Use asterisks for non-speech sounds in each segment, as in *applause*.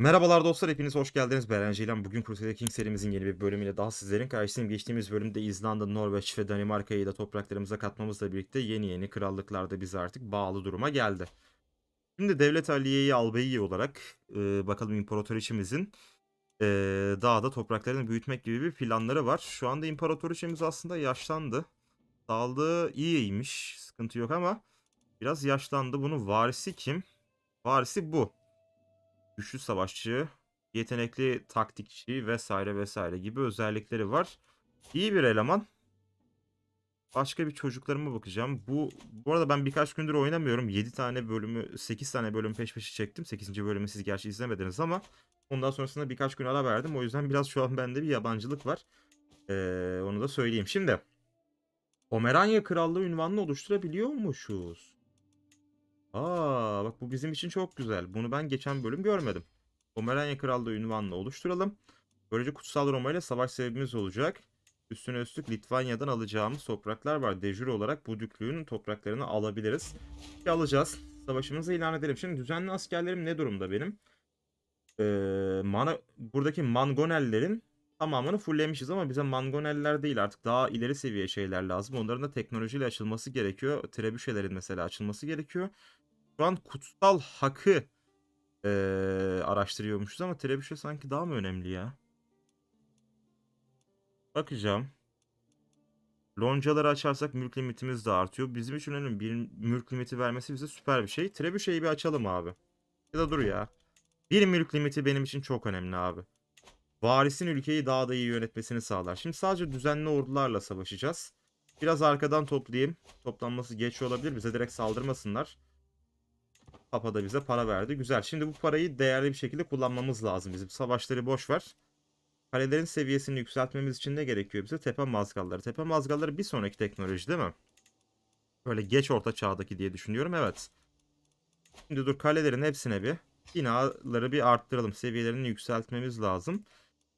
Merhabalar dostlar hepiniz hoş geldiniz. Ben Ceylan. Bugün Crusader Kings serimizin yeni bir bölümüyle daha sizlerin karşısındayım. Geçtiğimiz bölümde İzlanda, Norveç ve Danimarka'yı da topraklarımıza katmamızla birlikte yeni yeni krallıklarda bize artık bağlı duruma geldi. Şimdi Devlet Aliye'yi Albeyi olarak e, bakalım imparatoriçimizin e, daha da topraklarını büyütmek gibi bir planları var. Şu anda imparatoriçimiz aslında yaşlandı. Sağlığı iyiymiş sıkıntı yok ama biraz yaşlandı. Bunun varisi kim? Varisi bu güçlü savaşçı, yetenekli taktikçi vesaire vesaire gibi özellikleri var. İyi bir eleman. Başka bir çocuklarıma bakacağım. Bu bu arada ben birkaç gündür oynamıyorum. 7 tane bölümü, 8 tane bölümü peş peşe çektim. 8. bölümü siz gerçi izlemediniz ama ondan sonrasında birkaç gün ara verdim. O yüzden biraz şu an bende bir yabancılık var. Ee, onu da söyleyeyim. Şimdi Pomeranya Krallığı ünvanını oluşturabiliyormuşuz. Aa bak bu bizim için çok güzel. Bunu ben geçen bölüm görmedim. Pomeranya Krallığı ünvanını oluşturalım. Böylece Kutsal Roma ile savaş sebebimiz olacak. Üstüne üstlük Litvanya'dan alacağımız topraklar var. Dejür olarak bu düklüğün topraklarını alabiliriz. Ki alacağız. Savaşımızı ilan edelim. Şimdi düzenli askerlerim ne durumda benim? Ee, mana, buradaki Mangonellerin tamamını fulllemişiz ama bize mangoneller değil artık daha ileri seviye şeyler lazım. Onların da teknolojiyle açılması gerekiyor. Trebüşelerin mesela açılması gerekiyor. Şu an kutsal hakı e, araştırıyormuşuz ama Trebüşe sanki daha mı önemli ya? Bakacağım. Loncaları açarsak mülk limitimiz de artıyor. Bizim için önemli. Bir mülk limiti vermesi bize süper bir şey. Trebüşe'yi bir açalım abi. Ya da dur ya. Bir mülk limiti benim için çok önemli abi. Varisin ülkeyi daha da iyi yönetmesini sağlar. Şimdi sadece düzenli ordularla savaşacağız. Biraz arkadan toplayayım. Toplanması geç olabilir. Bize direkt saldırmasınlar. Papa da bize para verdi. Güzel. Şimdi bu parayı değerli bir şekilde kullanmamız lazım bizim. Savaşları boş ver. Kalelerin seviyesini yükseltmemiz için ne gerekiyor bize? Tepe mazgalları. Tepe mazgalları bir sonraki teknoloji değil mi? Böyle geç orta çağdaki diye düşünüyorum. Evet. Şimdi dur kalelerin hepsine bir binaları bir arttıralım. Seviyelerini yükseltmemiz lazım.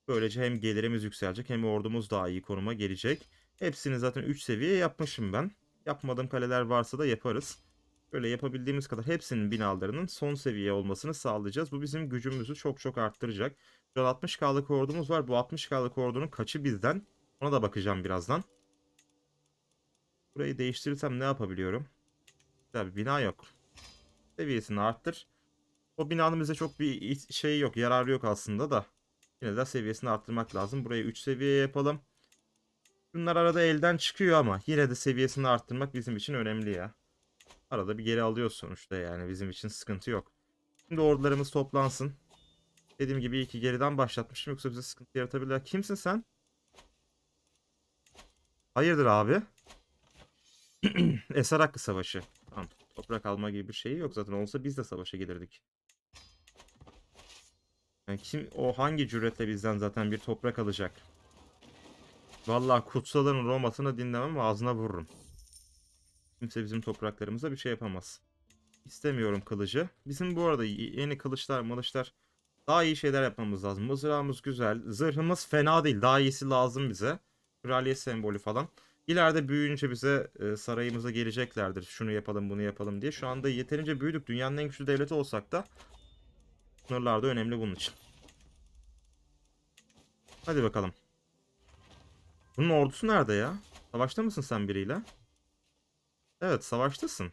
Böylece hem gelirimiz yükselecek hem ordumuz daha iyi konuma gelecek. Hepsini zaten 3 seviye yapmışım ben. Yapmadığım kaleler varsa da yaparız. Böyle yapabildiğimiz kadar hepsinin binalarının son seviye olmasını sağlayacağız. Bu bizim gücümüzü çok çok arttıracak. Şu an 60k'lık ordumuz var. Bu 60k'lık ordunun kaçı bizden? Ona da bakacağım birazdan. Burayı değiştirirsem ne yapabiliyorum? Tabi bina yok. Seviyesini arttır. O binanın bize çok bir şey yok. Yararı yok aslında da. Yine de seviyesini arttırmak lazım. Burayı 3 seviye yapalım. Bunlar arada elden çıkıyor ama yine de seviyesini arttırmak bizim için önemli ya. Arada bir geri alıyoruz sonuçta yani bizim için sıkıntı yok. Şimdi ordularımız toplansın. Dediğim gibi iki geriden başlatmışım yoksa bize sıkıntı yaratabilirler. Kimsin sen? Hayırdır abi? *clears throat* Eser Hakkı Savaşı. Tamam. Toprak alma gibi bir şey yok zaten. Olsa biz de savaşa gelirdik. Yani kim o hangi cüretle bizden zaten bir toprak alacak? Vallahi kutsalın romatını dinlemem ağzına vururum. Kimse bizim topraklarımıza bir şey yapamaz. İstemiyorum kılıcı. Bizim bu arada yeni kılıçlar, malışlar daha iyi şeyler yapmamız lazım. Mızrağımız güzel. Zırhımız fena değil. Daha iyisi lazım bize. Kraliyet sembolü falan. İleride büyüyünce bize e, sarayımıza geleceklerdir. Şunu yapalım bunu yapalım diye. Şu anda yeterince büyüdük. Dünyanın en güçlü devleti olsak da sınırlar da önemli bunun için. Hadi bakalım. Bunun ordusu nerede ya? Savaşta mısın sen biriyle? Evet savaştasın.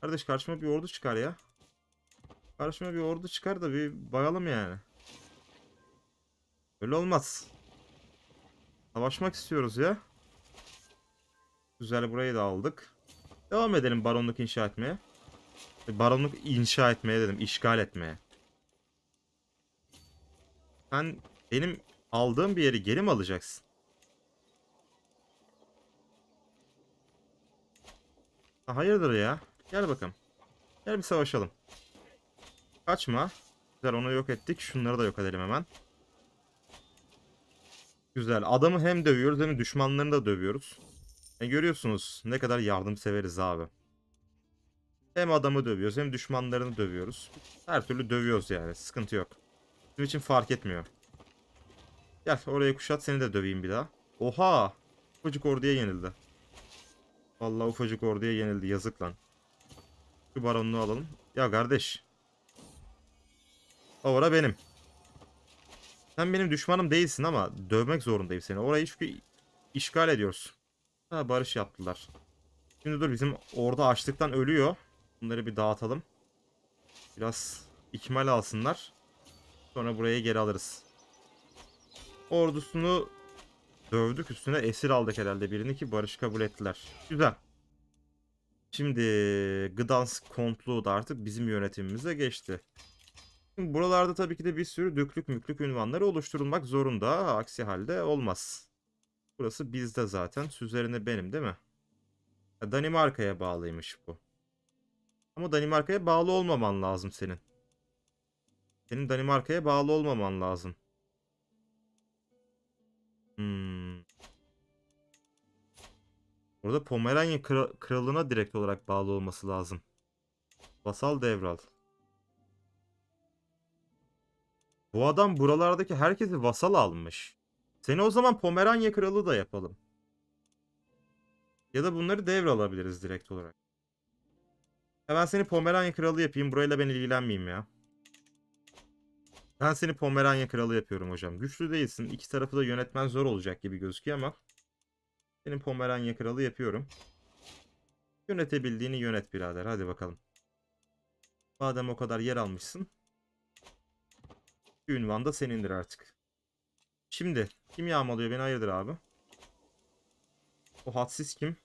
Kardeş karşıma bir ordu çıkar ya. Karşıma bir ordu çıkar da bir bayalım yani. Öyle olmaz. Savaşmak istiyoruz ya. Güzel burayı da aldık. Devam edelim baronluk inşa etmeye. E, baronluk inşa etmeye dedim. işgal etmeye. Sen benim aldığım bir yeri geri mi alacaksın? Ha, hayırdır ya? Gel bakalım. Gel bir savaşalım. Kaçma. Güzel onu yok ettik. Şunları da yok edelim hemen. Güzel. Adamı hem dövüyoruz hem düşmanlarını da dövüyoruz. E görüyorsunuz ne kadar yardımseveriz abi. Hem adamı dövüyoruz hem düşmanlarını dövüyoruz. Her türlü dövüyoruz yani. Sıkıntı yok. Bizim için fark etmiyor. Gel oraya kuşat seni de döveyim bir daha. Oha! Çocuk orduya yenildi. Vallahi ufacık orduya yenildi. Yazık lan. Şu baronunu alalım. Ya kardeş. Ora benim. Sen benim düşmanım değilsin ama dövmek zorundayım seni. Orayı çünkü işgal ediyorsun. Ha barış yaptılar. Şimdi dur bizim orada açlıktan ölüyor. Bunları bir dağıtalım. Biraz ikmal alsınlar. Sonra buraya geri alırız. Ordusunu Dövdük üstüne esir aldık herhalde birini ki barış kabul ettiler. Güzel. Şimdi Gdansk kontluğu da artık bizim yönetimimize geçti. Şimdi buralarda tabii ki de bir sürü döklük müklük ünvanları oluşturulmak zorunda. Aksi halde olmaz. Burası bizde zaten. üzerine benim değil mi? Danimarka'ya bağlıymış bu. Ama Danimarka'ya bağlı olmaman lazım senin. Senin Danimarka'ya bağlı olmaman lazım. Hmm. Burada Pomeranya kral kralına direkt olarak bağlı olması lazım. Vasal devral. Bu adam buralardaki herkesi vasal almış. Seni o zaman Pomeranya kralı da yapalım. Ya da bunları devralabiliriz direkt olarak. Ya ben seni Pomeranya kralı yapayım. Burayla ben ilgilenmeyeyim ya. Ben seni Pomeranya kralı yapıyorum hocam. Güçlü değilsin. İki tarafı da yönetmen zor olacak gibi gözüküyor ama senin Pomeranya kralı yapıyorum. Yönetebildiğini yönet birader. Hadi bakalım. Madem o kadar yer almışsın. Ünvan da senindir artık. Şimdi kim yağmalıyor beni hayırdır abi? O hadsiz kim?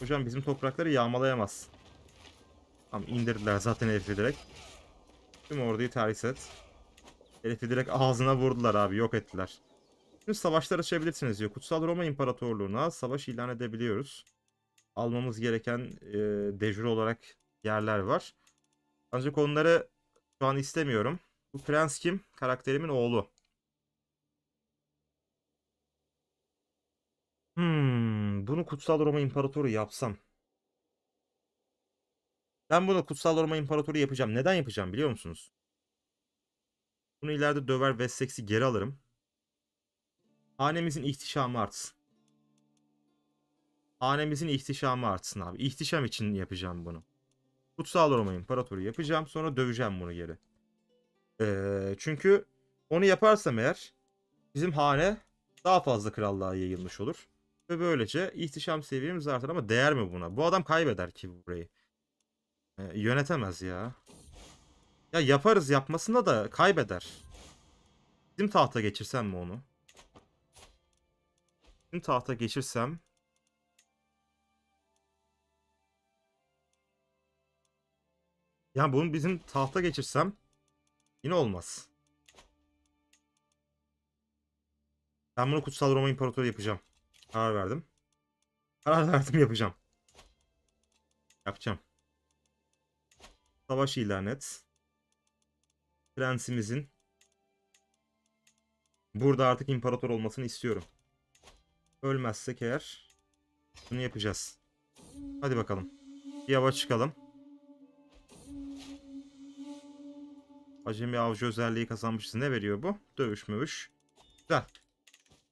Hocam bizim toprakları yağmalayamaz. Tamam indirdiler zaten herifi direkt. Tüm orduyu terhis et. Herifi direkt ağzına vurdular abi yok ettiler. Şimdi savaşlar açabilirsiniz diyor. Kutsal Roma İmparatorluğu'na savaş ilan edebiliyoruz. Almamız gereken e, dejure olarak yerler var. Ancak onları şu an istemiyorum. Bu prens kim? Karakterimin oğlu. Hmm, bunu Kutsal Roma İmparatoru yapsam. Ben bunu Kutsal Roma İmparatoru yapacağım. Neden yapacağım biliyor musunuz? Bunu ileride döver Wessex'i geri alırım. Hanemizin ihtişamı artsın. Hanemizin ihtişamı artsın abi. İhtişam için yapacağım bunu. Kutsal Roma İmparatoru yapacağım. Sonra döveceğim bunu geri. Ee, çünkü onu yaparsam eğer bizim hane daha fazla krallığa yayılmış olur. Ve böylece ihtişam seviyemiz artar ama değer mi buna? Bu adam kaybeder ki burayı e, yönetemez ya. Ya yaparız yapmasında da kaybeder. Bizim tahta geçirsem mi onu? Bizim tahta geçirsem Yani bunu bizim tahta geçirsem yine olmaz. Ben bunu Kutsal Roma İmparatoru yapacağım. Karar verdim. Karar *laughs* verdim yapacağım. Yapacağım. Savaş ilan et. Prensimizin burada artık imparator olmasını istiyorum. Ölmezsek eğer bunu yapacağız. Hadi bakalım. Bir çıkalım. Acemi avcı özelliği kazanmışız. Ne veriyor bu? Dövüş mövüş. Güzel.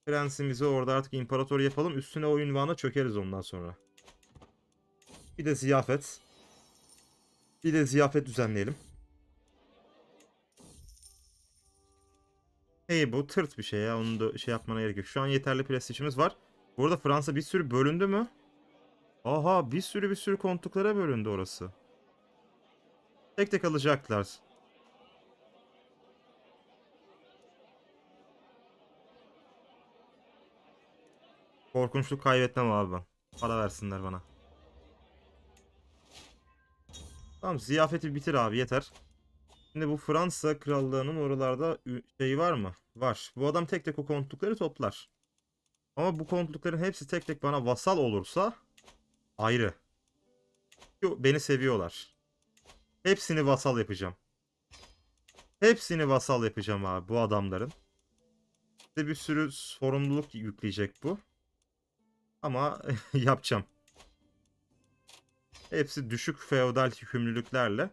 Prensimizi orada artık imparator yapalım. Üstüne o ünvana çökeriz ondan sonra. Bir de ziyafet. Bir de ziyafet düzenleyelim. Hey bu tırt bir şey ya. Onu da şey yapmana gerek yok. Şu an yeterli prestijimiz var. Bu arada Fransa bir sürü bölündü mü? Aha bir sürü bir sürü kontuklara bölündü orası. Tek tek alacaklar. Korkunçluk kaybetmem abi ben. Para versinler bana. Tamam ziyafeti bitir abi yeter. Şimdi bu Fransa krallığının oralarda şey var mı? Var. Bu adam tek tek o kontlukları toplar. Ama bu kontlukların hepsi tek tek bana vasal olursa ayrı. Beni seviyorlar. Hepsini vasal yapacağım. Hepsini vasal yapacağım abi bu adamların. Bir sürü sorumluluk yükleyecek bu. Ama *laughs* yapacağım. Hepsi düşük feodal hükümlülüklerle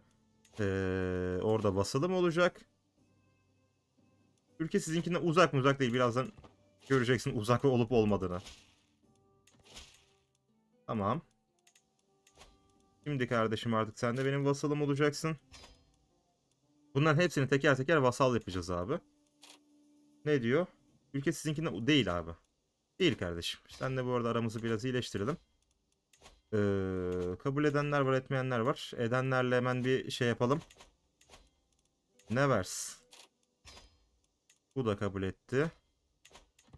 ee, orada vasalım olacak. Ülke sizinkinden uzak mı uzak değil. Birazdan göreceksin uzak olup olmadığını. Tamam. Şimdi kardeşim artık sen de benim vasalım olacaksın. Bunların hepsini teker teker vasal yapacağız abi. Ne diyor? Ülke sizinkinden değil abi. Değil kardeşim. Sen de bu arada aramızı biraz iyileştirelim. Ee, kabul edenler var etmeyenler var. Edenlerle hemen bir şey yapalım. Nevers. Bu da kabul etti.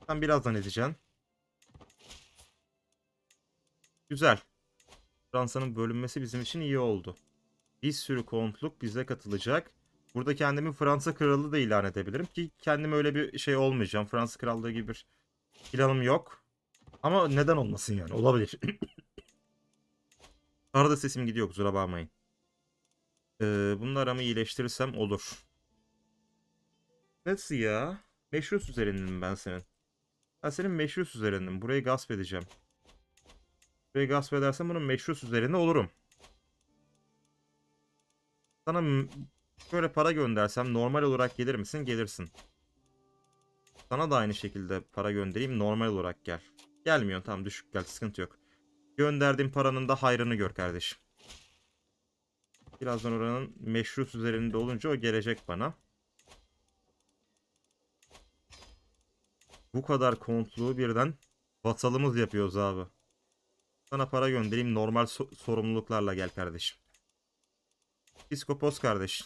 Ben birazdan edeceğim. Güzel. Fransa'nın bölünmesi bizim için iyi oldu. Bir sürü kontluk bize katılacak. Burada kendimi Fransa kralı da ilan edebilirim ki kendim öyle bir şey olmayacağım. Fransa krallığı gibi bir planım yok. Ama neden olmasın yani olabilir. *clears throat* Arada sesim gidiyor kusura bağmayın. Ee, bunları ama iyileştirirsem olur. Nasıl ya? Meşrut üzerindim ben senin. Ha senin meşrut üzerindim. Burayı gasp edeceğim. Burayı gasp edersem bunun meşrut üzerine olurum. Sana şöyle para göndersem normal olarak gelir misin? Gelirsin. Sana da aynı şekilde para göndereyim normal olarak gel. Gelmiyor tamam düşük gel sıkıntı yok. Gönderdiğim paranın da hayrını gör kardeşim. Birazdan oranın meşrus üzerinde olunca o gelecek bana. Bu kadar kontluğu birden vasalımız yapıyoruz abi. Sana para göndereyim normal so sorumluluklarla gel kardeşim. Psikopos kardeş.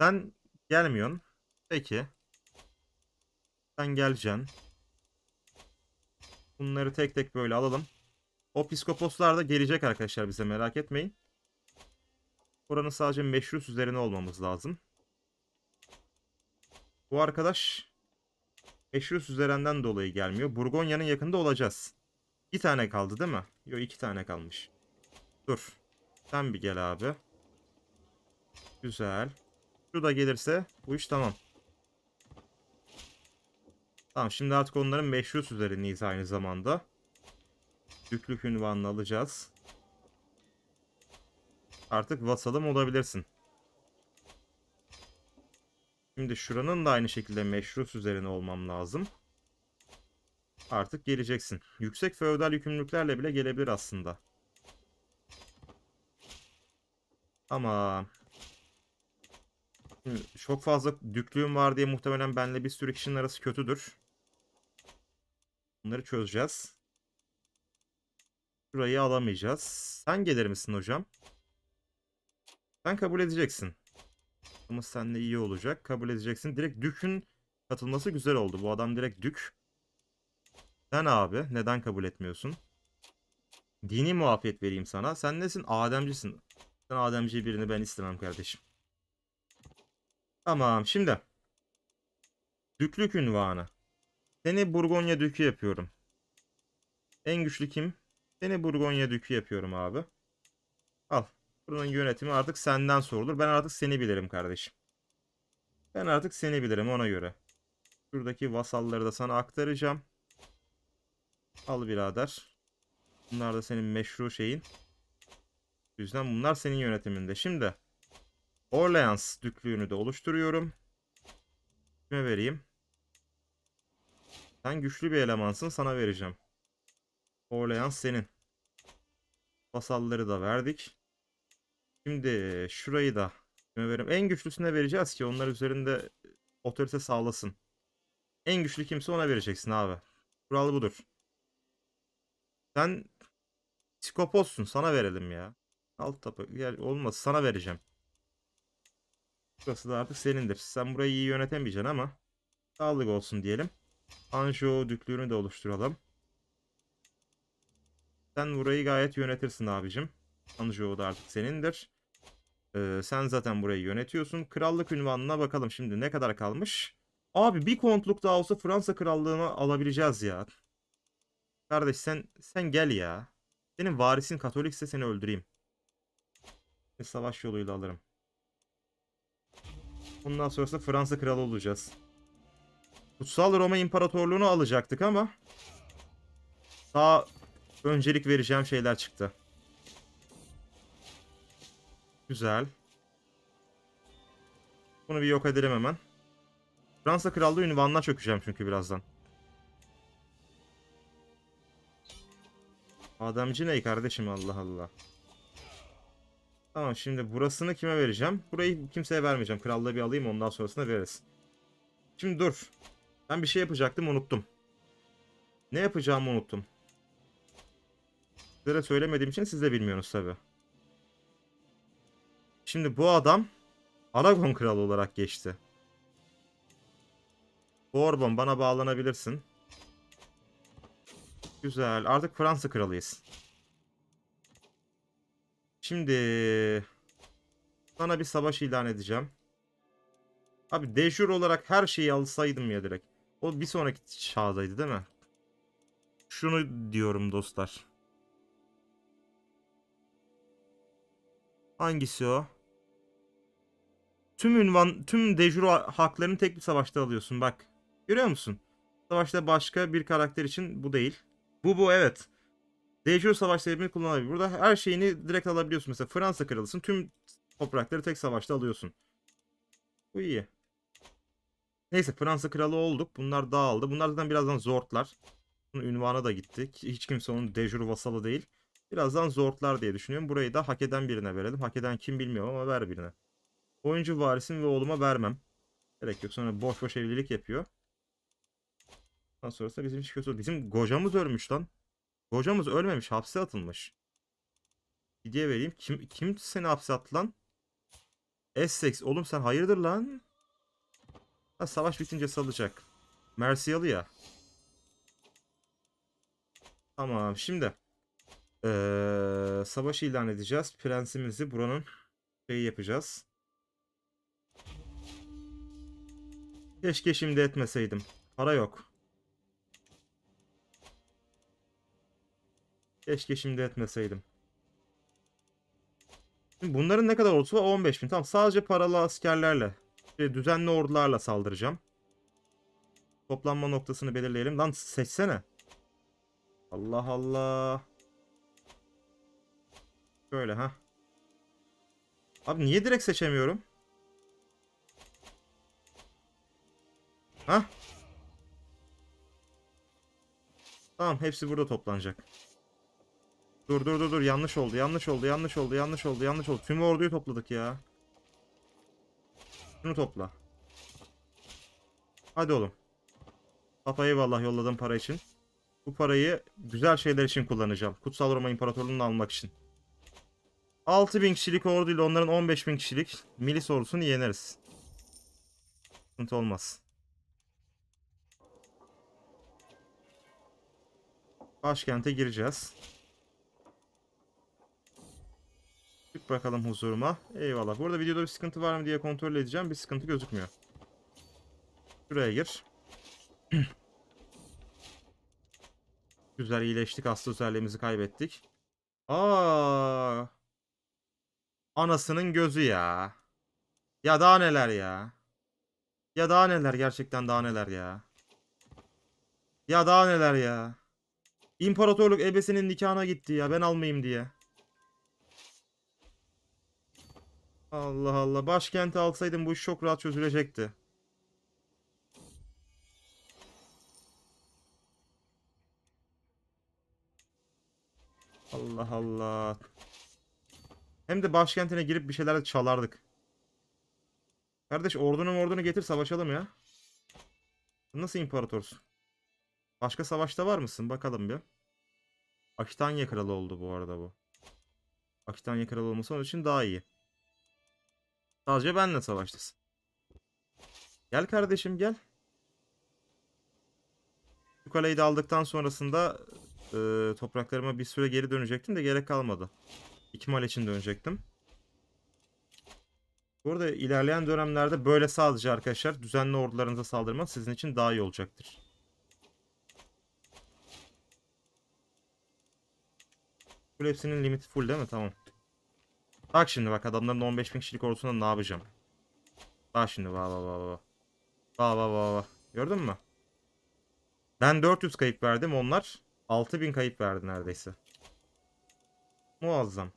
Sen gelmiyorsun. Peki. Sen geleceksin. Bunları tek tek böyle alalım. O psikoposlar da gelecek arkadaşlar bize merak etmeyin. Buranın sadece meşrus üzerine olmamız lazım. Bu arkadaş meşrus üzerinden dolayı gelmiyor. Burgonya'nın yakında olacağız. İki tane kaldı değil mi? Yok iki tane kalmış. Dur. Sen bir gel abi. Güzel. Şu da gelirse bu iş tamam. Tamam şimdi artık onların meşrut üzerindeyiz aynı zamanda. Düklük ünvanını alacağız. Artık vasalım olabilirsin. Şimdi şuranın da aynı şekilde meşrut üzerine olmam lazım. Artık geleceksin. Yüksek feodal yükümlülüklerle bile gelebilir aslında. Ama Şimdi çok fazla düklüğüm var diye muhtemelen benle bir sürü kişinin arası kötüdür. Bunları çözeceğiz. Şurayı alamayacağız. Sen gelir misin hocam? Sen kabul edeceksin. Ama seninle iyi olacak. Kabul edeceksin. Direkt Dük'ün katılması güzel oldu. Bu adam direkt Dük. Sen abi neden kabul etmiyorsun? Dini muafiyet vereyim sana. Sen nesin? Ademcisin. Sen Ademci birini ben istemem kardeşim. Tamam şimdi. Düklük ünvanı. Seni Burgonya Dükü yapıyorum. En güçlü kim? Seni Burgonya Dükü yapıyorum abi. Al. Buranın yönetimi artık senden sorulur. Ben artık seni bilirim kardeşim. Ben artık seni bilirim ona göre. Şuradaki vasalları da sana aktaracağım. Al birader. Bunlar da senin meşru şeyin. O yüzden bunlar senin yönetiminde. Şimdi Orleans düklüğünü de oluşturuyorum. Kime vereyim? Sen güçlü bir elemansın sana vereceğim. Orlayan senin. Vasalları da verdik. Şimdi şurayı da verim. En güçlüsüne vereceğiz ki onlar üzerinde otorite sağlasın. En güçlü kimse ona vereceksin abi. Kural budur. Sen psikopossun, sana verelim ya. Alt tapı yer olmaz sana vereceğim. Burası da artık senindir. Sen burayı iyi yönetemeyeceksin ama sağlık olsun diyelim. Anjo düklüğünü de oluşturalım. Sen burayı gayet yönetirsin abicim. Anjo da artık senindir. Ee, sen zaten burayı yönetiyorsun. Krallık ünvanına bakalım şimdi ne kadar kalmış. Abi bir kontluk daha olsa Fransa krallığını alabileceğiz ya. Kardeş sen sen gel ya. Senin varisin Katolikse seni öldüreyim. Savaş yoluyla alırım. Bundan sonrası Fransa kralı olacağız. Kutsal Roma İmparatorluğunu alacaktık ama daha öncelik vereceğim şeyler çıktı. Güzel. Bunu bir yok edelim hemen. Fransa Krallığı ünvanına çökeceğim çünkü birazdan. Adamcı ney kardeşim Allah Allah. Tamam şimdi burasını kime vereceğim? Burayı kimseye vermeyeceğim. Krallığı bir alayım ondan sonrasında veririz. Şimdi dur. Ben bir şey yapacaktım unuttum. Ne yapacağımı unuttum. Size söylemediğim için siz de bilmiyorsunuz tabi. Şimdi bu adam Aragon kralı olarak geçti. Bourbon bana bağlanabilirsin. Güzel. Artık Fransa kralıyız. Şimdi sana bir savaş ilan edeceğim. Abi dejur olarak her şeyi alsaydım ya direkt. O bir sonraki çağdaydı değil mi? Şunu diyorum dostlar. Hangisi o? Tüm ünvan, tüm dejuru haklarını tek bir savaşta alıyorsun bak. Görüyor musun? Savaşta başka bir karakter için bu değil. Bu bu evet. Dejur savaş sebebini kullanabilir. Burada her şeyini direkt alabiliyorsun. Mesela Fransa kralısın. Tüm toprakları tek savaşta alıyorsun. Bu iyi. Neyse Fransa kralı olduk. Bunlar dağıldı. Bunlar zaten birazdan zortlar. Bunun ünvana da gitti. Hiç kimse onun dejur vasalı değil. Birazdan zortlar diye düşünüyorum. Burayı da hak eden birine verelim. Hak eden kim bilmiyorum ama ver birine. Oyuncu varisim ve oğluma vermem. Gerek yok. Sonra boş boş evlilik yapıyor. Ondan sonrası bizim hiç kötü Bizim kocamız ölmüş lan. Kocamız ölmemiş. Hapse atılmış. Hediye vereyim. Kim, kim seni hapse attı lan? Essex. Oğlum sen hayırdır lan? Ha, savaş bitince salacak. Mersiyalı ya. Tamam şimdi. Ee, savaş ilan edeceğiz. Prensimizi buranın şeyi yapacağız. Keşke şimdi etmeseydim. Para yok. Keşke şimdi etmeseydim. Şimdi bunların ne kadar ortusu var? 15 bin. Tamam sadece paralı askerlerle ee, düzenli ordularla saldıracağım. Toplanma noktasını belirleyelim. Lan seçsene. Allah Allah. Şöyle ha. Abi niye direkt seçemiyorum? Ha? Tamam hepsi burada toplanacak. Dur dur dur dur yanlış oldu yanlış oldu yanlış oldu yanlış oldu yanlış oldu. Tüm orduyu topladık ya. Şunu topla. Hadi oğlum. Papa'yı vallahi yolladım para için. Bu parayı güzel şeyler için kullanacağım. Kutsal Roma İmparatorluğu'nu almak için. 6000 kişilik orduyla onların 15000 kişilik milis ordusunu yeneriz. Sıkıntı olmaz. Başkente gireceğiz. Rahatlık bırakalım huzuruma. Eyvallah. Burada videoda bir sıkıntı var mı diye kontrol edeceğim. Bir sıkıntı gözükmüyor. Şuraya gir. *clears throat* Güzel iyileştik. Aslı özelliğimizi kaybettik. Aa. Anasının gözü ya. Ya daha neler ya. Ya daha neler gerçekten daha neler ya. Ya daha neler ya. İmparatorluk ebesinin nikahına gitti ya ben almayayım diye. Allah Allah. Başkenti alsaydım bu iş çok rahat çözülecekti. Allah Allah. Hem de başkentine girip bir şeyler çalardık. Kardeş ordunu ordunu getir savaşalım ya. Nasıl imparatorsun? Başka savaşta var mısın? Bakalım bir. Akitanya kralı oldu bu arada bu. Akitanya kralı olması onun için daha iyi. Sadece benle savaştasın. Gel kardeşim gel. Şu kaleyi de aldıktan sonrasında e, topraklarıma bir süre geri dönecektim de gerek kalmadı. İkmal için dönecektim. Burada ilerleyen dönemlerde böyle sadece arkadaşlar düzenli ordularınıza saldırmak sizin için daha iyi olacaktır. Bu hepsinin limiti full değil mi? Tamam. Bak şimdi bak adamların 15 bin kişilik ordusunda ne yapacağım. Bak şimdi va va va va. Va va va va. Gördün mü? Ben 400 kayıp verdim onlar 6000 kayıp verdi neredeyse. Muazzam.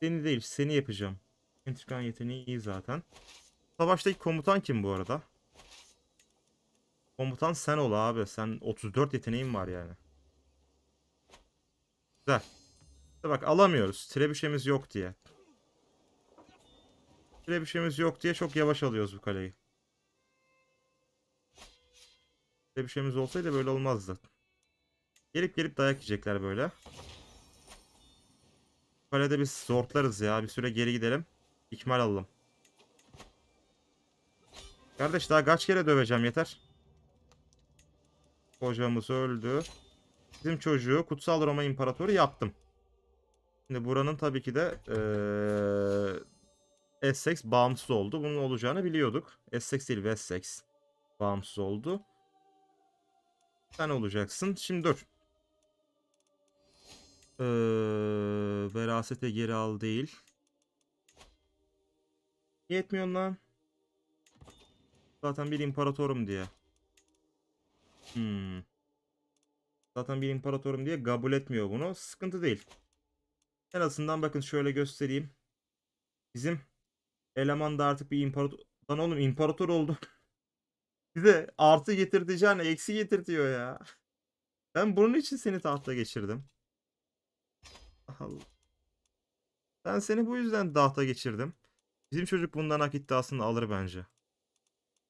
Seni değil seni yapacağım. İntikam yeteneği iyi zaten. Savaştaki komutan kim bu arada? Komutan sen ol abi. Sen 34 yeteneğin var yani. Güzel. Bak alamıyoruz. Trebüşemiz yok diye. Trebüşemiz yok diye çok yavaş alıyoruz bu kaleyi. Trebüşemiz olsaydı böyle olmazdı. Gelip gelip dayak yiyecekler böyle. Kalede biz zortlarız ya. Bir süre geri gidelim. İkmal alalım. Kardeş daha kaç kere döveceğim yeter. Kocamız öldü. Bizim çocuğu Kutsal Roma İmparatoru yaptım. Şimdi buranın tabii ki de ee, Essex bağımsız oldu. Bunun olacağını biliyorduk. Essex değil Wessex bağımsız oldu. Sen olacaksın. Şimdi dur. Ee, verasete geri al değil. Yetmiyor lan? Zaten bir imparatorum diye. Hmm. Zaten bir imparatorum diye kabul etmiyor bunu. Sıkıntı değil. En azından bakın şöyle göstereyim. Bizim eleman da artık bir imparator... Lan oğlum imparator oldu. Size *laughs* artı getirteceğine eksi getirtiyor ya. Ben bunun için seni tahta geçirdim. Allah. Ben seni bu yüzden tahta geçirdim. Bizim çocuk bundan hak iddiasını alır bence.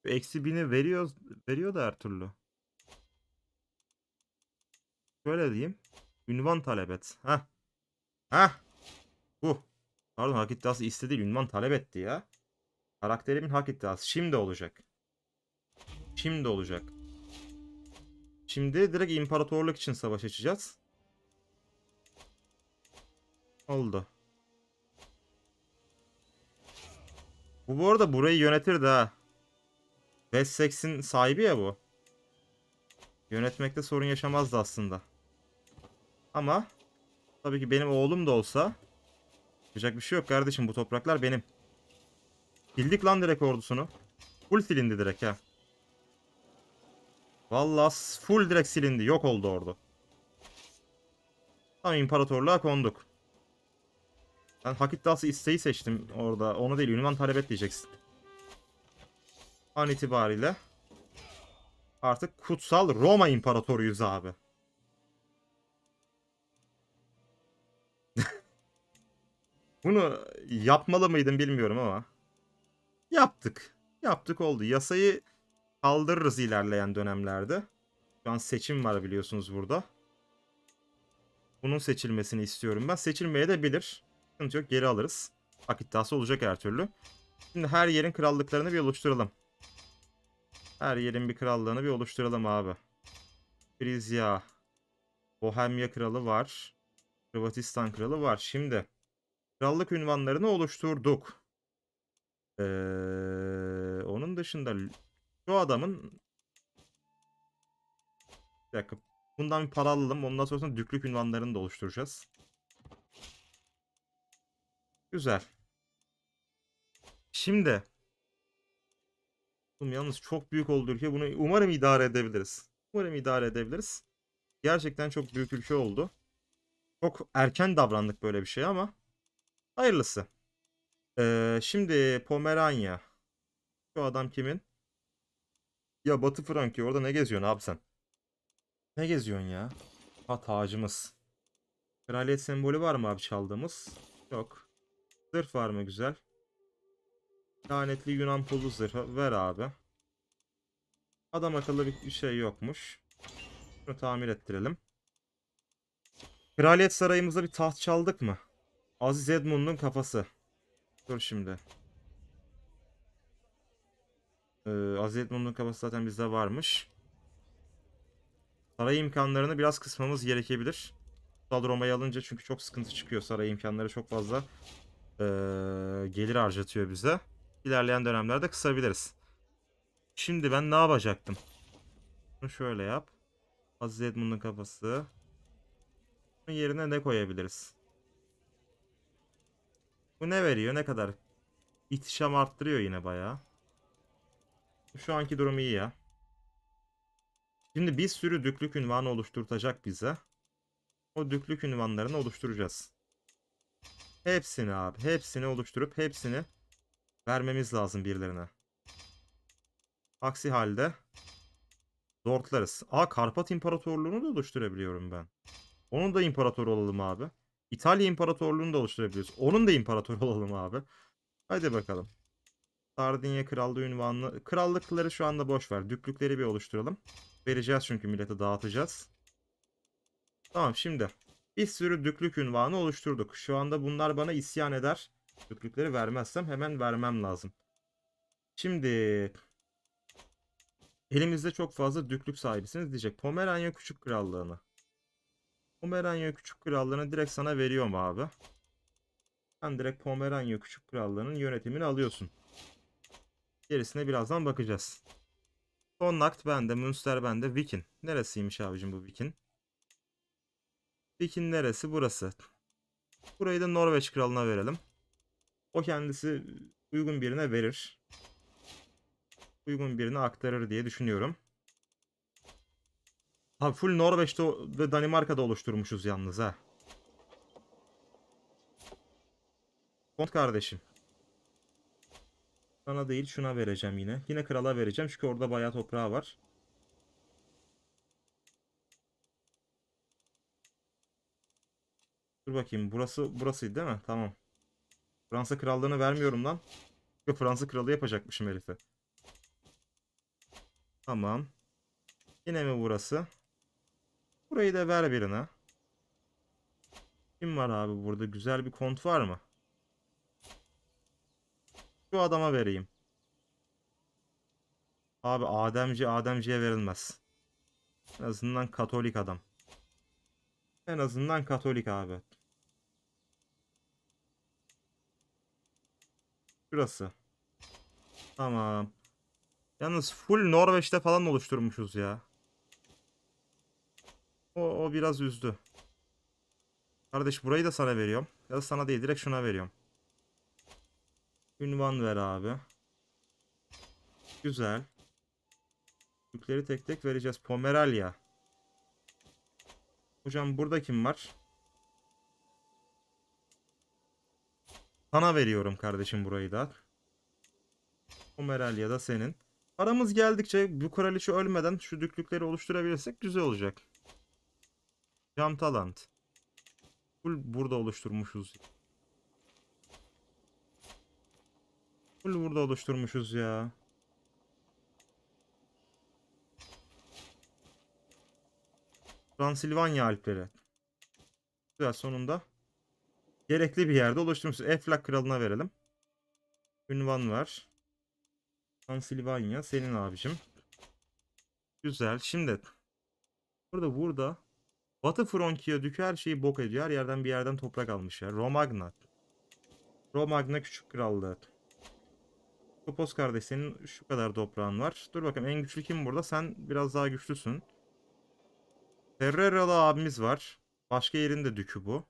Eksi bini veriyor, veriyor da her türlü. Şöyle diyeyim. Ünvan talep et. Heh. Ha? Bu. Uh. Pardon hak iddiası istedi ünvan talep etti ya. Karakterimin hak iddiası şimdi olacak. Şimdi olacak. Şimdi direkt imparatorluk için savaş açacağız. Oldu. Bu bu arada burayı yönetir de ha. Wessex'in sahibi ya bu. Yönetmekte sorun yaşamazdı aslında. Ama Tabii ki benim oğlum da olsa. Yapacak bir şey yok kardeşim bu topraklar benim. Sildik lan direkt ordusunu. Full silindi direkt ha. Valla full direkt silindi. Yok oldu ordu. Tam imparatorluğa konduk. Ben hak iddiası isteği seçtim orada. Onu değil Yunan talep et diyeceksin. An itibariyle artık kutsal Roma imparatoruyuz abi. Bunu yapmalı mıydım bilmiyorum ama. Yaptık. Yaptık oldu. Yasayı kaldırırız ilerleyen dönemlerde. Şu an seçim var biliyorsunuz burada. Bunun seçilmesini istiyorum ben. Seçilmeye de bilir. Sıkıntı yok geri alırız. Hak iddiası olacak her türlü. Şimdi her yerin krallıklarını bir oluşturalım. Her yerin bir krallığını bir oluşturalım abi. Frizya. Bohemia kralı var. Hırvatistan kralı var. Şimdi Krallık ünvanlarını oluşturduk. Ee, onun dışında şu adamın bir dakika. Bundan bir para alalım. Ondan sonrasında düklük ünvanlarını da oluşturacağız. Güzel. Şimdi Oğlum yalnız çok büyük oldu ülke. Bunu umarım idare edebiliriz. Umarım idare edebiliriz. Gerçekten çok büyük ülke oldu. Çok erken davrandık böyle bir şey ama Hayırlısı. Ee, şimdi Pomeranya. Şu adam kimin? Ya Batı Franki orada ne geziyorsun abi sen? Ne geziyorsun ya? Ha tacımız. Kraliyet sembolü var mı abi çaldığımız? Yok. Zırh var mı güzel? Lanetli Yunan pulu zırhı. Ver abi. Adam akıllı bir şey yokmuş. Şunu tamir ettirelim. Kraliyet sarayımızda bir taht çaldık mı? Aziz Edmund'un kafası. Dur şimdi. Ee, Aziz Edmund'un kafası zaten bizde varmış. Saray imkanlarını biraz kısmamız gerekebilir. Kutsal alınca çünkü çok sıkıntı çıkıyor. Saray imkanları çok fazla e, gelir harcatıyor bize. İlerleyen dönemlerde kısabiliriz. Şimdi ben ne yapacaktım? Bunu şöyle yap. Aziz Edmund'un kafası. Bunun yerine ne koyabiliriz? Bu ne veriyor? Ne kadar? İhtişam arttırıyor yine bayağı. Şu anki durum iyi ya. Şimdi bir sürü düklük ünvanı oluşturtacak bize. O düklük ünvanlarını oluşturacağız. Hepsini abi. Hepsini oluşturup hepsini vermemiz lazım birilerine. Aksi halde zortlarız. Aa Karpat İmparatorluğunu da oluşturabiliyorum ben. Onun da imparator olalım abi. İtalya İmparatorluğunu da oluşturabiliyoruz. Onun da imparator *laughs* olalım abi. Hadi bakalım. Sardinya Krallığı ünvanlı. Krallıkları şu anda boş ver. Düklükleri bir oluşturalım. Vereceğiz çünkü millete dağıtacağız. Tamam şimdi. Bir sürü düklük ünvanı oluşturduk. Şu anda bunlar bana isyan eder. Düklükleri vermezsem hemen vermem lazım. Şimdi elimizde çok fazla düklük sahibisiniz diyecek. Pomeranya Küçük Krallığı'na. Pomeranya Küçük Krallığı'nı direkt sana veriyorum abi. Sen direkt Pomeranya Küçük Krallığı'nın yönetimini alıyorsun. Gerisine birazdan bakacağız. Son bende, Münster bende, Vikin. Neresiymiş abicim bu Vikin? Vikin neresi? Burası. Burayı da Norveç kralına verelim. O kendisi uygun birine verir. Uygun birine aktarır diye düşünüyorum. Abi full Norveç'te ve Danimarka'da oluşturmuşuz yalnız ha. Kont kardeşim. Sana değil şuna vereceğim yine. Yine krala vereceğim çünkü orada bayağı toprağı var. Dur bakayım burası burasıydı değil mi? Tamam. Fransa krallığını vermiyorum lan. Çünkü Fransa kralı yapacakmışım herife. Tamam. Yine mi burası? Burayı da ver birine. Kim var abi burada? Güzel bir kont var mı? Şu adama vereyim. Abi Ademci Ademci'ye verilmez. En azından Katolik adam. En azından Katolik abi. Şurası. Tamam. Yalnız full Norveç'te falan oluşturmuşuz ya. O, o biraz üzdü. Kardeş burayı da sana veriyorum. Ya da sana değil direkt şuna veriyorum. Ünvan ver abi. Güzel. Yükleri tek tek vereceğiz. Pomeralya. Hocam burada kim var? Sana veriyorum kardeşim burayı da. Pomeralya da senin. Paramız geldikçe bu kraliçe ölmeden şu düklükleri oluşturabilirsek güzel olacak. Cam Talent, Full burada oluşturmuşuz. Full burada oluşturmuşuz ya. Transilvanya Alpleri. Güzel sonunda. Gerekli bir yerde oluşturmuşuz. Eflak kralına verelim. Ünvan var. Transilvanya senin abicim. Güzel. Şimdi burada burada Batı Fronkiyadükü her şeyi bok ediyor. Her yerden bir yerden toprak almış ya. Romagna. Romagna küçük krallığı. Topos kardeş senin şu kadar toprağın var. Dur bakalım en güçlü kim burada? Sen biraz daha güçlüsün. Ferreralı abimiz var. Başka yerinde dükü bu.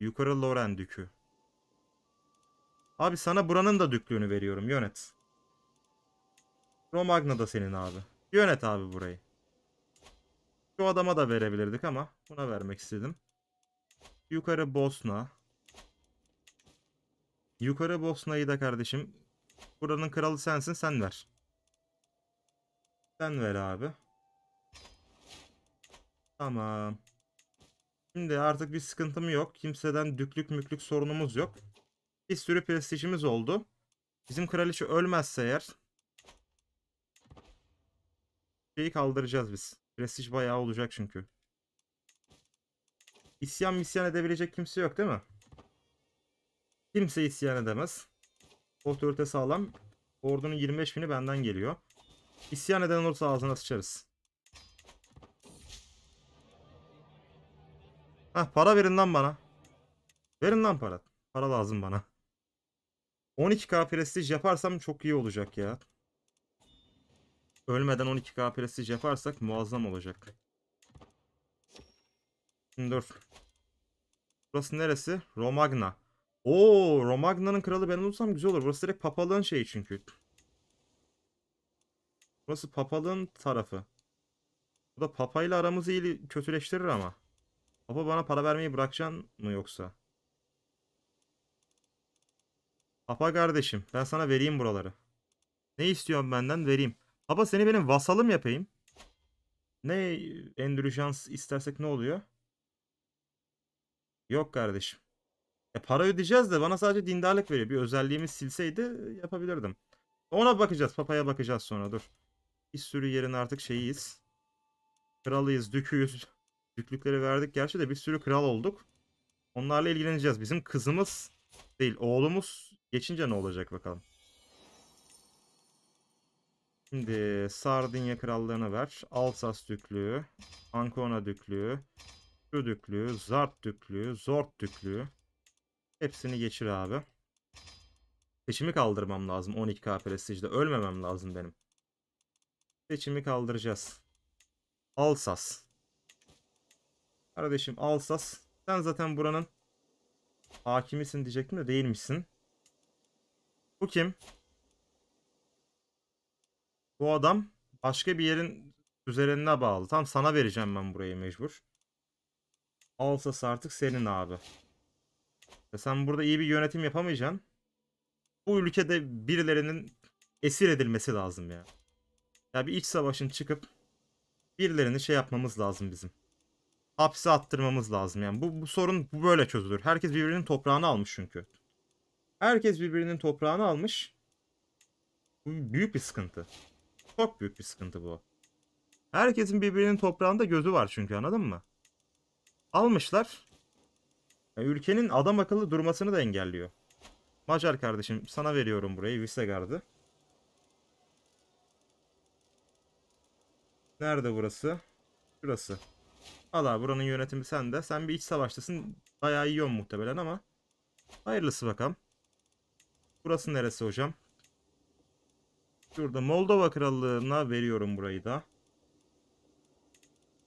Yukarı Loren dükü. Abi sana buranın da düklüğünü veriyorum. Yönet. Romagna da senin abi. Yönet abi burayı. Şu adama da verebilirdik ama buna vermek istedim. Yukarı Bosna. Yukarı Bosna'yı da kardeşim. Buranın kralı sensin sen ver. Sen ver abi. Tamam. Şimdi artık bir sıkıntım yok. Kimseden düklük müklük sorunumuz yok. Bir sürü prestijimiz oldu. Bizim kraliçe ölmezse eğer şeyi kaldıracağız biz. Prestij bayağı olacak çünkü. İsyan misyan edebilecek kimse yok değil mi? Kimse isyan edemez. Otorite sağlam. Ordunun 25 bini benden geliyor. İsyan eden olursa ağzına sıçarız. Hah para verin lan bana. Verin lan para. Para lazım bana. 12k prestij yaparsam çok iyi olacak ya. Ölmeden 12k prestij yaparsak muazzam olacak. Şimdi dur. Burası neresi? Romagna. Oo, Romagna'nın kralı ben olursam güzel olur. Burası direkt papalığın şeyi çünkü. Burası papalığın tarafı. Bu da papayla aramızı iyi kötüleştirir ama. Papa bana para vermeyi bırakacaksın mı yoksa? Papa kardeşim ben sana vereyim buraları. Ne istiyorsun benden vereyim. Baba seni benim vasalım yapayım. Ne endürüjans istersek ne oluyor? Yok kardeşim. E para ödeyeceğiz de bana sadece dindarlık veriyor. Bir özelliğimi silseydi yapabilirdim. Ona bakacağız. Papaya bakacağız sonra dur. Bir sürü yerin artık şeyiyiz. Kralıyız, düküyüz. Düklükleri verdik gerçi de bir sürü kral olduk. Onlarla ilgileneceğiz. Bizim kızımız değil oğlumuz geçince ne olacak bakalım. Şimdi Sardinya krallığını ver. Alsas düklüğü, Ancona düklüğü, şu düklüğü, Zart düklüğü, Zort düklüğü. Hepsini geçir abi. Seçimi kaldırmam lazım 12k prestijde. Ölmemem lazım benim. Seçimi kaldıracağız. Alsas. Kardeşim Alsas. Sen zaten buranın hakimisin diyecektim de değilmişsin. Bu kim? Bu adam başka bir yerin üzerine bağlı. Tam sana vereceğim ben burayı mecbur. Alsas artık senin abi. Ve sen burada iyi bir yönetim yapamayacaksın. Bu ülkede birilerinin esir edilmesi lazım ya. Ya bir iç savaşın çıkıp birilerini şey yapmamız lazım bizim. Hapse attırmamız lazım yani. Bu, bu sorun bu böyle çözülür. Herkes birbirinin toprağını almış çünkü. Herkes birbirinin toprağını almış. Bu büyük bir sıkıntı. Çok büyük bir sıkıntı bu. Herkesin birbirinin toprağında gözü var çünkü anladın mı? Almışlar. E, ülkenin adam akıllı durmasını da engelliyor. Macar kardeşim sana veriyorum burayı Visegard'ı. Nerede burası? Burası. Allah, buranın yönetimi sende. Sen bir iç savaştasın. Bayağı yiyorsun muhtemelen ama. Hayırlısı bakalım. Burası neresi hocam? Şurada Moldova Krallığı'na veriyorum burayı da.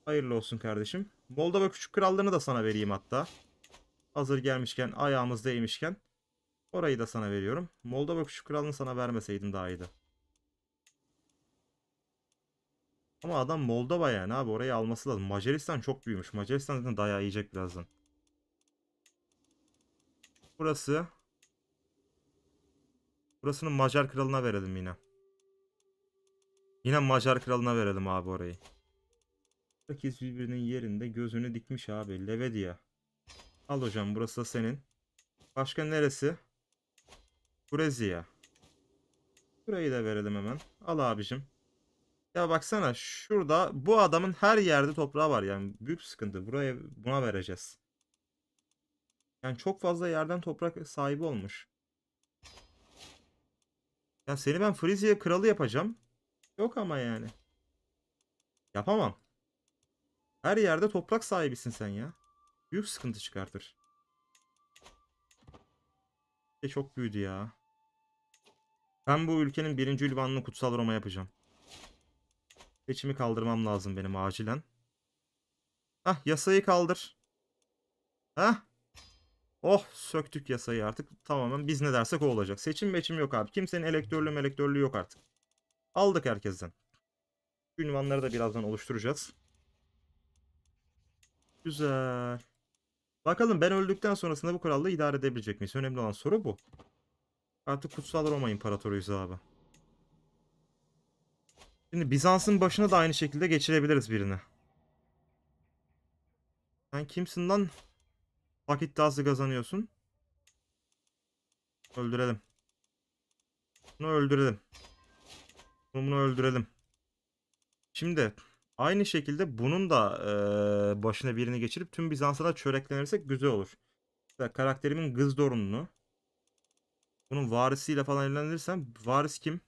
Hayırlı olsun kardeşim. Moldova Küçük Krallığı'nı da sana vereyim hatta. Hazır gelmişken, ayağımız değmişken. Orayı da sana veriyorum. Moldova Küçük Krallığı'nı sana vermeseydim daha iyiydi. Ama adam Moldova yani abi orayı alması lazım. Macaristan çok büyümüş. Macaristan zaten dayağı yiyecek birazdan. Burası. Burasını Macar kralına verelim yine. Yine Macar kralına verelim abi orayı. Herkes birbirinin yerinde gözünü dikmiş abi. Levedia. Al hocam burası da senin. Başka neresi? Brezilya. Burayı da verelim hemen. Al abicim. Ya baksana şurada bu adamın her yerde toprağı var yani büyük sıkıntı. Buraya buna vereceğiz. Yani çok fazla yerden toprak sahibi olmuş. Ya seni ben Frizia kralı yapacağım. Yok ama yani. Yapamam. Her yerde toprak sahibisin sen ya. Büyük sıkıntı çıkartır. E çok büyüdü ya. Ben bu ülkenin birinci ünvanını Kutsal Roma yapacağım. Seçimi kaldırmam lazım benim acilen. Hah yasayı kaldır. Hah. Oh söktük yasayı artık. Tamamen biz ne dersek o olacak. Seçim meçim yok abi. Kimsenin elektörlü melektörlü yok artık. Aldık herkesten. Ünvanları da birazdan oluşturacağız. Güzel. Bakalım ben öldükten sonrasında bu krallığı idare edebilecek miyiz? Önemli olan soru bu. Artık Kutsal Roma İmparatoruyuz abi. Şimdi Bizans'ın başına da aynı şekilde geçirebiliriz birini. Sen kimsin lan? daha iddiası kazanıyorsun. Öldürelim. Bunu öldürelim. Bunu, bunu öldürelim. Şimdi aynı şekilde bunun da e, başına birini geçirip tüm Bizans'a da çöreklenirsek güzel olur. Mesela karakterimin kız dorununu bunun varisiyle falan evlenirsem varis kim?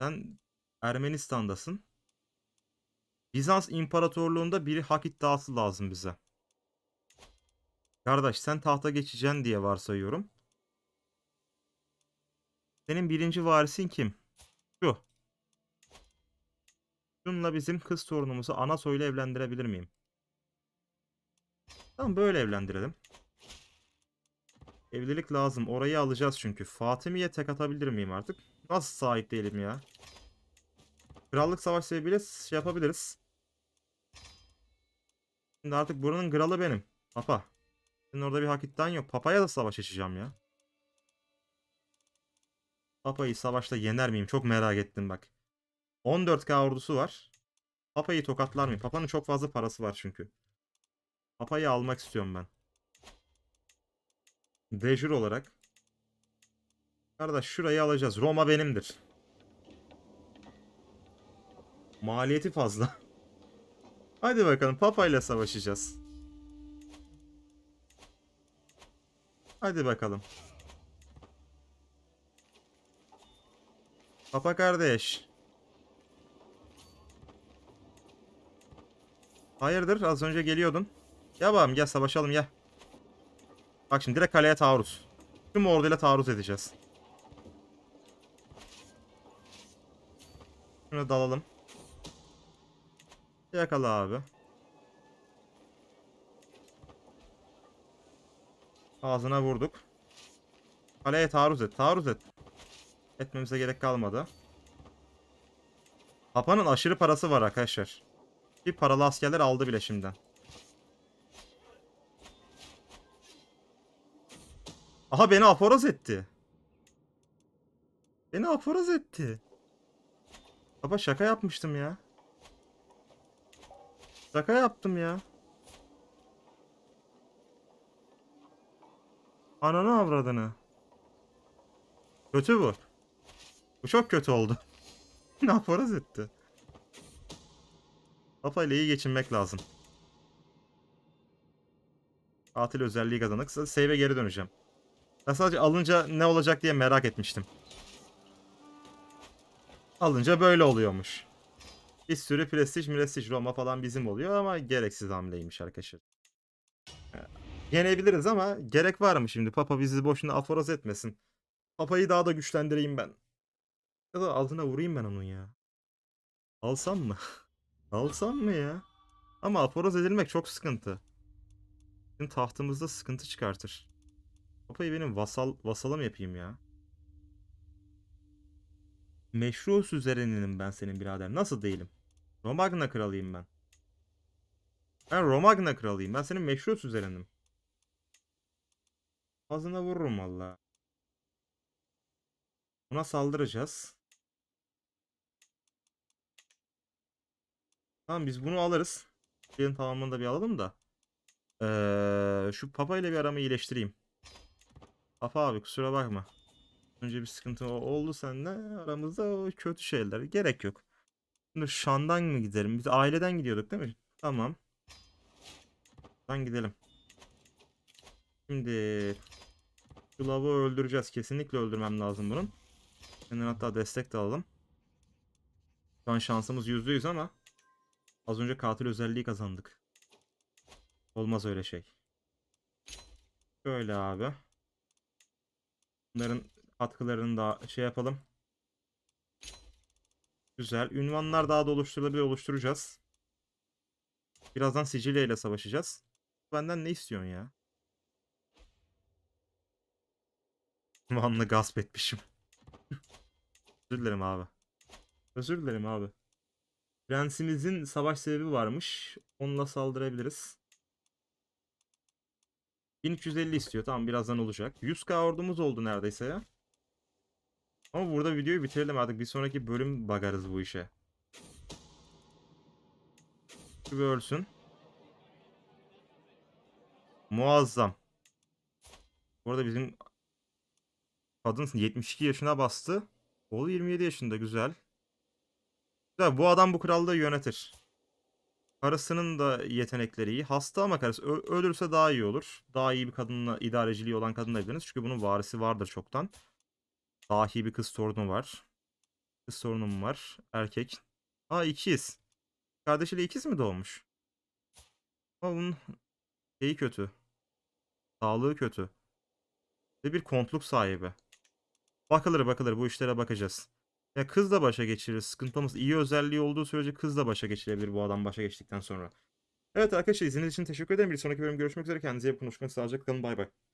Sen Ermenistan'dasın. Bizans İmparatorluğu'nda biri hak iddiası lazım bize. Kardeş sen tahta geçeceksin diye varsayıyorum. Senin birinci varisin kim? Şu. Şunla bizim kız torunumuzu ana soyla evlendirebilir miyim? Tamam böyle evlendirelim. Evlilik lazım. Orayı alacağız çünkü. Fatimiye tek atabilir miyim artık? Nasıl sahip değilim ya? Krallık savaş sebebiyle şey yapabiliriz. Şimdi artık buranın kralı benim. Papa. Senin orada bir hak iddian yok. Papa'ya da savaş açacağım ya. Papa'yı savaşta yener miyim? Çok merak ettim bak. 14k ordusu var. Papa'yı tokatlar mıyım? Papa'nın çok fazla parası var çünkü. Papa'yı almak istiyorum ben. Dejur olarak. Kardeş şurayı alacağız. Roma benimdir. Maliyeti fazla. *laughs* Hadi bakalım Papa ile savaşacağız. Hadi bakalım. Papa kardeş. Hayırdır az önce geliyordun. Gel babam, gel savaşalım ya. Bak şimdi direkt kaleye taarruz. Tüm orduyla taarruz edeceğiz. Şuna dalalım. Yakala abi. Ağzına vurduk. Kaleye taarruz et. Taarruz et etmemize gerek kalmadı. Papa'nın aşırı parası var arkadaşlar. Bir paralı askerler aldı bile şimdiden. Aha beni aforoz etti. Beni aforoz etti. Baba şaka yapmıştım ya. Şaka yaptım ya. Ananı avradını. Kötü bu. Bu çok kötü oldu. *laughs* ne yaparız etti. ile iyi geçinmek lazım. Atil özelliği kazandık. Save'e geri döneceğim. Ben sadece alınca ne olacak diye merak etmiştim. Alınca böyle oluyormuş. Bir sürü prestij prestij Roma falan bizim oluyor ama gereksiz hamleymiş arkadaşlar. Ee, yenebiliriz ama gerek var mı şimdi? Papa bizi boşuna aforoz etmesin. Papa'yı daha da güçlendireyim ben. Ya da altına vurayım ben onun ya. Alsam mı? *laughs* Alsam mı ya? Ama aforoz edilmek çok sıkıntı. Bizim tahtımızda sıkıntı çıkartır. Papa'yı benim vasal, vasalım yapayım ya. Meşru süzereninim ben senin birader. Nasıl değilim? Romagna kralıyım ben. Ben Romagna kralıyım. Ben senin meşru süzerenim. Fazına vururum valla. Buna saldıracağız. Tamam biz bunu alırız. Şeyin tamamını da bir alalım da. Ee, şu Papa ile bir aramı iyileştireyim. Papa abi kusura bakma. Önce bir sıkıntı oldu seninle. Aramızda o kötü şeyler. Gerek yok. Şimdi Şan'dan mı gidelim? Biz aileden gidiyorduk değil mi? Tamam. Şuradan gidelim. Şimdi şu lavı öldüreceğiz. Kesinlikle öldürmem lazım bunun. Senden hatta destek de alalım. Şu an şansımız %100 ama Az önce katil özelliği kazandık. Olmaz öyle şey. Şöyle abi. Bunların katkılarını da şey yapalım. Güzel. Ünvanlar daha da oluşturulabilir oluşturacağız. Birazdan Sicilya ile savaşacağız. Benden ne istiyorsun ya? Van'la gasp etmişim. *laughs* Özür dilerim abi. Özür dilerim abi. Prensimizin savaş sebebi varmış. Onunla saldırabiliriz. 1250 istiyor. Tamam birazdan olacak. 100k ordumuz oldu neredeyse ya. Ama burada videoyu bitirelim artık. Bir sonraki bölüm bakarız bu işe. Şu bir ölsün. Muazzam. Burada bizim kadın 72 yaşına bastı. Oğlu 27 yaşında güzel. Güzel, bu adam bu krallığı yönetir. Karısının da yetenekleri iyi. Hasta ama karısı ölürse daha iyi olur. Daha iyi bir kadınla idareciliği olan kadın da biliriz. Çünkü bunun varisi vardır çoktan. Dahi bir kız sorunu var. Kız sorunum var. Erkek. Aa ikiz. Kardeşiyle ikiz mi doğmuş? Ama bunun şeyi kötü. Sağlığı kötü. Ve bir kontluk sahibi. Bakılır bakılır bu işlere bakacağız. Ya kız da başa geçirir. Sıkıntımız iyi özelliği olduğu sürece kız da başa geçirebilir bu adam başa geçtikten sonra. Evet arkadaşlar izlediğiniz için teşekkür ederim. Bir sonraki bölüm görüşmek üzere. Kendinize iyi bakın. Sağlıcakla kalın. Bay bay.